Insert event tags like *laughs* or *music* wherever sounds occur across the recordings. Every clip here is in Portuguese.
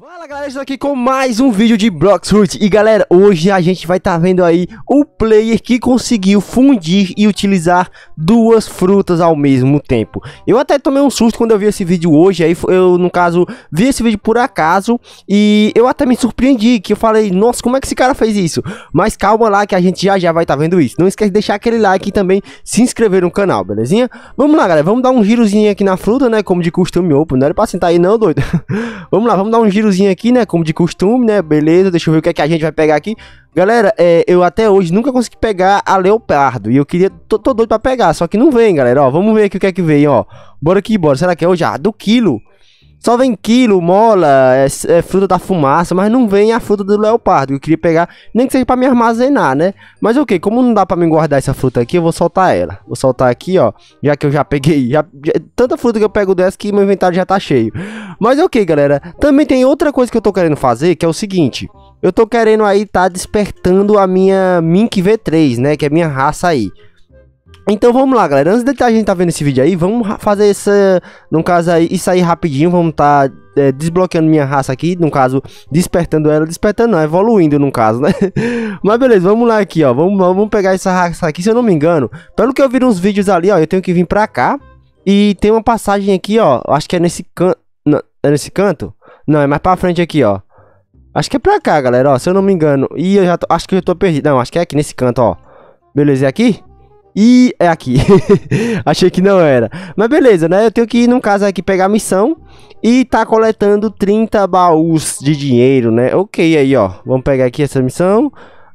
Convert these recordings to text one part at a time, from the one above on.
Fala galera, estou aqui com mais um vídeo de Bloxroot E galera, hoje a gente vai estar tá vendo aí o player que conseguiu fundir e utilizar duas frutas ao mesmo tempo Eu até tomei um susto quando eu vi esse vídeo hoje Aí eu, no caso, vi esse vídeo por acaso E eu até me surpreendi, que eu falei, nossa, como é que esse cara fez isso? Mas calma lá que a gente já já vai estar tá vendo isso Não esquece de deixar aquele like e também se inscrever no canal, belezinha? Vamos lá galera, vamos dar um girozinho aqui na fruta, né? Como de costume, opa, não era pra sentar aí não, doido *laughs* Vamos lá, vamos dar um giro girozinho aqui, né? Como de costume, né? Beleza, deixa eu ver o que é que a gente vai pegar aqui. Galera, é, eu até hoje nunca consegui pegar a Leopardo. E eu queria. Tô, tô doido pra pegar, só que não vem, galera. Ó, vamos ver aqui o que é que vem, ó. Bora aqui, bora. Será que é hoje? Ah, do quilo. Só vem quilo, mola, é, é, fruta da fumaça, mas não vem a fruta do leopardo. Eu queria pegar, nem que seja para me armazenar, né? Mas o okay, que? Como não dá para me guardar essa fruta aqui, eu vou soltar ela. Vou soltar aqui, ó, já que eu já peguei. Já, já, tanta fruta que eu pego dessa que meu inventário já tá cheio. Mas ok, galera. Também tem outra coisa que eu tô querendo fazer, que é o seguinte. Eu tô querendo aí tá despertando a minha Mink V3, né? Que é a minha raça aí. Então vamos lá, galera. Antes a gente tá vendo esse vídeo aí, vamos fazer essa, no caso aí, isso aí rapidinho. Vamos tá é, desbloqueando minha raça aqui, no caso, despertando ela, despertando não, evoluindo no caso, né? *laughs* Mas beleza, vamos lá aqui, ó. Vamos, vamos pegar essa raça aqui, se eu não me engano. Pelo que eu vi nos vídeos ali, ó, eu tenho que vir pra cá. E tem uma passagem aqui, ó. Acho que é nesse canto. É nesse canto? Não, é mais pra frente aqui, ó. Acho que é pra cá, galera, ó. Se eu não me engano. E eu já tô, acho que eu já tô perdido. Não, acho que é aqui nesse canto, ó. Beleza, é aqui? E é aqui. *laughs* Achei que não era. Mas beleza, né? Eu tenho que ir num caso aqui pegar a missão e tá coletando 30 baús de dinheiro, né? OK, aí, ó. Vamos pegar aqui essa missão.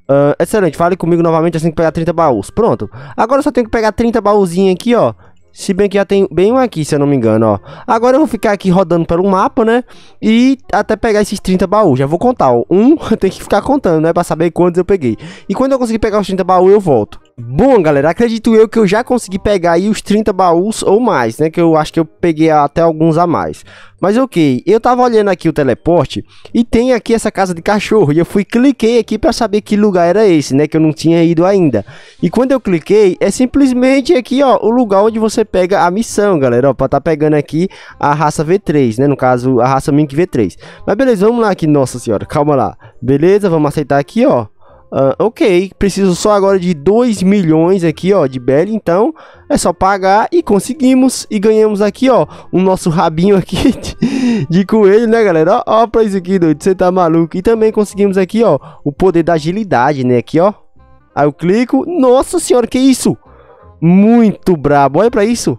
Uh, excelente, fale comigo novamente assim que pegar 30 baús. Pronto. Agora eu só tenho que pegar 30 baúzinhos aqui, ó. Se bem que já tem bem um aqui, se eu não me engano, ó. Agora eu vou ficar aqui rodando pelo mapa, né? E até pegar esses 30 baús. Já vou contar, ó. Um, *laughs* tem que ficar contando, né? Pra saber quantos eu peguei. E quando eu conseguir pegar os 30 baús, eu volto. Bom, galera, acredito eu que eu já consegui pegar aí os 30 baús ou mais, né? Que eu acho que eu peguei até alguns a mais. Mas ok, eu tava olhando aqui o teleporte e tem aqui essa casa de cachorro. E eu fui, cliquei aqui para saber que lugar era esse, né? Que eu não tinha ido ainda. E quando eu cliquei, é simplesmente aqui, ó, o lugar onde você pega a missão, galera. Ó, pra tá pegando aqui a raça V3, né? No caso, a raça Mink V3. Mas beleza, vamos lá aqui. Nossa senhora, calma lá. Beleza, vamos aceitar aqui, ó. Uh, ok, preciso só agora de 2 milhões aqui, ó, de Belly, então é só pagar e conseguimos e ganhamos aqui, ó, o nosso rabinho aqui *laughs* de, de coelho, né, galera? Ó, ó pra isso aqui, doido, você tá maluco. E também conseguimos aqui, ó, o poder da agilidade, né, aqui, ó. Aí eu clico, nossa senhora, que isso? Muito brabo, olha pra isso.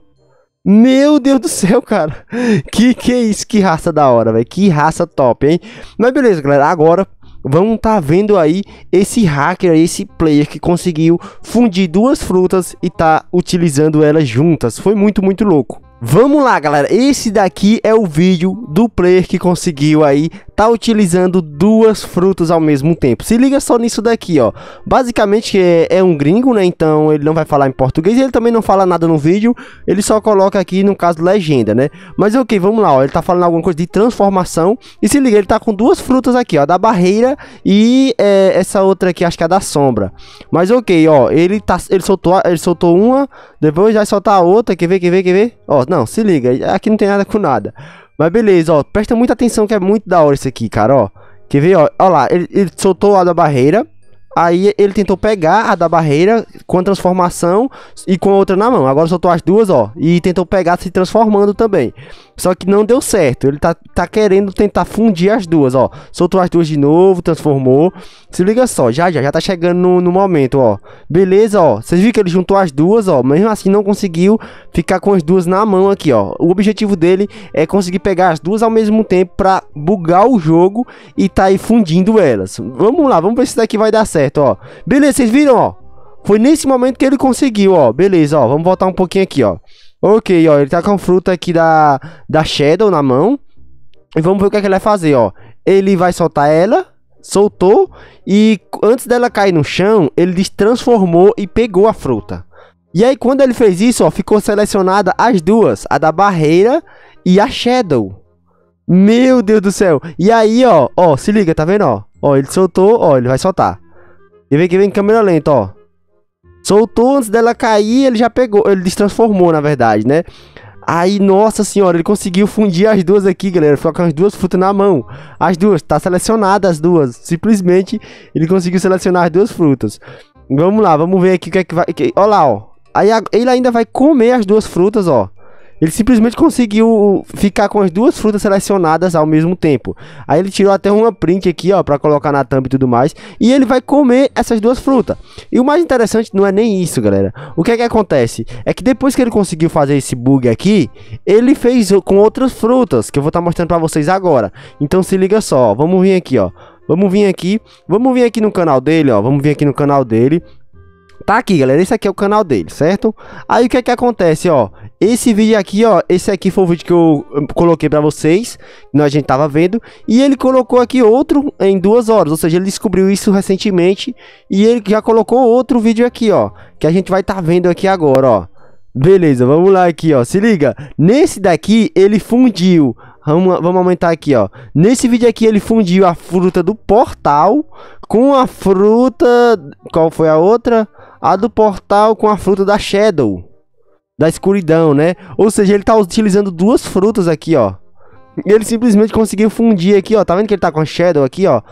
Meu Deus do céu, cara. *laughs* Que que é isso? Que raça da hora, velho. Que raça top, hein? Mas beleza, galera. Agora vão estar tá vendo aí esse hacker, esse player que conseguiu fundir duas frutas e tá utilizando elas juntas. Foi muito, muito louco. Vamos lá, galera. Esse daqui é o vídeo do player que conseguiu aí tá utilizando duas frutas ao mesmo tempo. Se liga só nisso daqui, ó. Basicamente é, é, um gringo, né? Então ele não vai falar em português e ele também não fala nada no vídeo. Ele só coloca aqui, no caso, legenda, né? Mas é ok, vamos lá, ó. Ele tá falando alguma coisa de transformação. E se liga, ele tá com duas frutas aqui, ó. Da barreira e é, essa outra aqui, acho que é da sombra. Mas é ok, ó. Ele, tá, ele, soltou, ele soltou uma, depois vai soltar a outra. Quer ver, quer ver, quer ver? Ó, não, se liga. Aqui não tem nada com nada. Mas beleza, ó. Presta muita atenção que é muito da hora isso aqui, cara, ó. Quer ver, ó? Ó lá, ele, ele soltou a da barreira. Aí ele tentou pegar a da barreira com a transformação e com a outra na mão. Agora soltou as duas, ó. E tentou pegar se transformando também. Só que não deu certo. Ele tá, tá querendo tentar fundir as duas, ó. Soltou as duas de novo, transformou. Se liga só, já já, já tá chegando no, no momento, ó. Beleza, ó. Vocês viram que ele juntou as duas, ó. Mesmo assim não conseguiu ficar com as duas na mão aqui, ó. O objetivo dele é conseguir pegar as duas ao mesmo tempo pra bugar o jogo e tá aí fundindo elas. Vamos lá, vamos ver se isso daqui vai dar certo, ó. Beleza, vocês viram, ó. Foi nesse momento que ele conseguiu, ó. Beleza, ó. Vamos voltar um pouquinho aqui, ó. Ok, ó, ele tá com fruta aqui da, da Shadow na mão. E vamos ver o que, é que ele vai fazer, ó. Ele vai soltar ela, soltou, e antes dela cair no chão, ele destransformou e pegou a fruta. E aí, quando ele fez isso, ó, ficou selecionada as duas, a da barreira e a Shadow. Meu Deus do céu. E aí, ó, ó, se liga, tá vendo, ó? Ó, ele soltou, ó, ele vai soltar. E vem que vem câmera lenta, ó. Soltou antes dela cair, ele já pegou, ele destransformou, na verdade, né? Aí, nossa senhora, ele conseguiu fundir as duas aqui, galera. Ficou com as duas frutas na mão. As duas, tá selecionadas as duas. Simplesmente, ele conseguiu selecionar as duas frutas. Vamos lá, vamos ver aqui o que é que vai... Olha lá, ó. Aí ele ainda vai comer as duas frutas, ó. Ele simplesmente conseguiu ficar com as duas frutas selecionadas ao mesmo tempo. Aí ele tirou até uma print aqui, ó, para colocar na thumb e tudo mais. E ele vai comer essas duas frutas. E o mais interessante não é nem isso, galera. O que é que acontece? É que depois que ele conseguiu fazer esse bug aqui, ele fez com outras frutas, que eu vou estar tá mostrando para vocês agora. Então se liga só, ó, vamos vir aqui, ó. Vamos vir aqui, vamos vir aqui no canal dele, ó. Vamos vir aqui no canal dele. Tá aqui, galera. Esse aqui é o canal dele, certo? Aí o que é que acontece, ó? Esse vídeo aqui, ó. Esse aqui foi o vídeo que eu coloquei pra vocês. Nós né, a gente tava vendo. E ele colocou aqui outro em duas horas. Ou seja, ele descobriu isso recentemente. E ele já colocou outro vídeo aqui, ó. Que a gente vai tá vendo aqui agora, ó. Beleza, vamos lá aqui, ó. Se liga. Nesse daqui, ele fundiu Vamos, vamos, aumentar aqui, ó. Nesse vídeo aqui ele fundiu a fruta do portal com a fruta... Qual foi a outra? a do portal com a fruta da Shadow. Da escuridão, né? Ou seja, ele tá utilizando duas frutas aqui, ó. Ele simplesmente conseguiu fundir aqui, ó. Tá vendo que ele tá com a Shadow aqui, ó?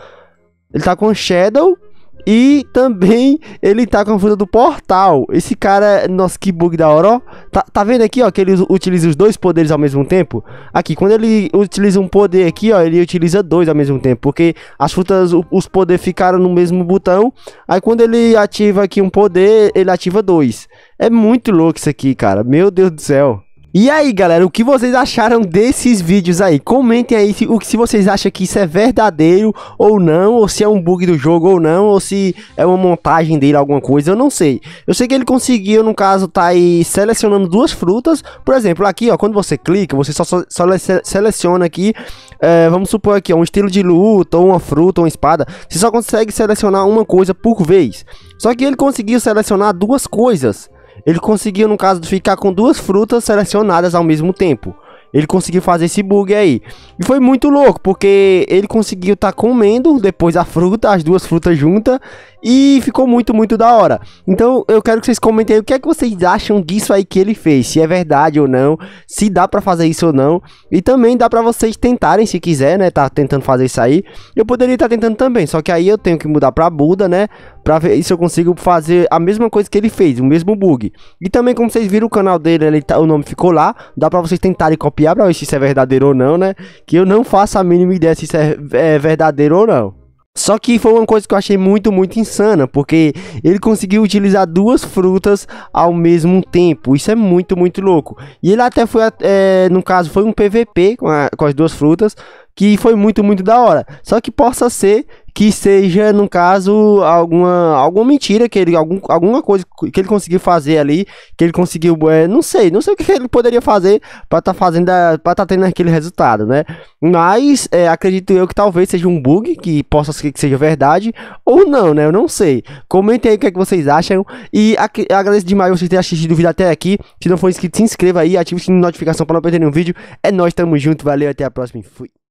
Ele tá com Shadow e também ele tá com a fruta do portal. Esse cara, nossa, que bug da hora, ó. Tá, tá vendo aqui, ó, que ele utiliza os dois poderes ao mesmo tempo? Aqui, quando ele utiliza um poder aqui, ó, ele utiliza dois ao mesmo tempo. Porque as frutas, os poderes ficaram no mesmo botão. Aí quando ele ativa aqui um poder, ele ativa dois. É muito louco isso aqui, cara. Meu Deus do céu. E aí, galera, o que vocês acharam desses vídeos aí? Comentem aí se, o que se vocês acham que isso é verdadeiro ou não, ou se é um bug do jogo ou não, ou se é uma montagem dele alguma coisa, eu não sei. Eu sei que ele conseguiu, no caso, tá aí selecionando duas frutas. Por exemplo, aqui, ó, quando você clica, você só, só, só seleciona aqui, é, vamos supor aqui, ó, um estilo de luta, ou uma fruta, ou uma espada. Você só consegue selecionar uma coisa por vez. Só que ele conseguiu selecionar duas coisas. Ele conseguiu, no caso, ficar com duas frutas selecionadas ao mesmo tempo. Ele conseguiu fazer esse bug aí. E foi muito louco, porque ele conseguiu estar tá comendo depois a fruta, as duas frutas juntas, e ficou muito, muito da hora. Então eu quero que vocês comentem o que é que vocês acham disso aí que ele fez. Se é verdade ou não, se dá para fazer isso ou não. E também dá para vocês tentarem, se quiser, né? Tá tentando fazer isso aí. Eu poderia estar tá tentando também, só que aí eu tenho que mudar pra Buda, né? Pra ver se eu consigo fazer a mesma coisa que ele fez, o mesmo bug. E também, como vocês viram o canal dele, ele tá, o nome ficou lá. Dá pra vocês tentarem copiar pra ver se isso é verdadeiro ou não, né? Que eu não faço a mínima ideia se isso é, é verdadeiro ou não. Só que foi uma coisa que eu achei muito, muito insana, porque ele conseguiu utilizar duas frutas ao mesmo tempo. Isso é muito, muito louco. E ele até foi, é, no caso, foi um PVP com, a, com as duas frutas que foi muito, muito da hora. Só que possa ser que seja, no caso, alguma, alguma mentira que ele, algum, alguma coisa que ele conseguiu fazer ali, que ele conseguiu, é, não sei, não sei o que ele poderia fazer para tá fazendo, para tá tendo aquele resultado, né? Mas é, acredito eu que talvez seja um bug que possa ser que seja verdade ou não, né? Eu não sei. Comentem aí o que, é que vocês acham e agradeço demais vocês terem assistido o vídeo até aqui. Se não for inscrito, se inscreva aí, ative o sininho de notificação para não perder nenhum vídeo. É nós, tamo junto, valeu, até a próxima e fui.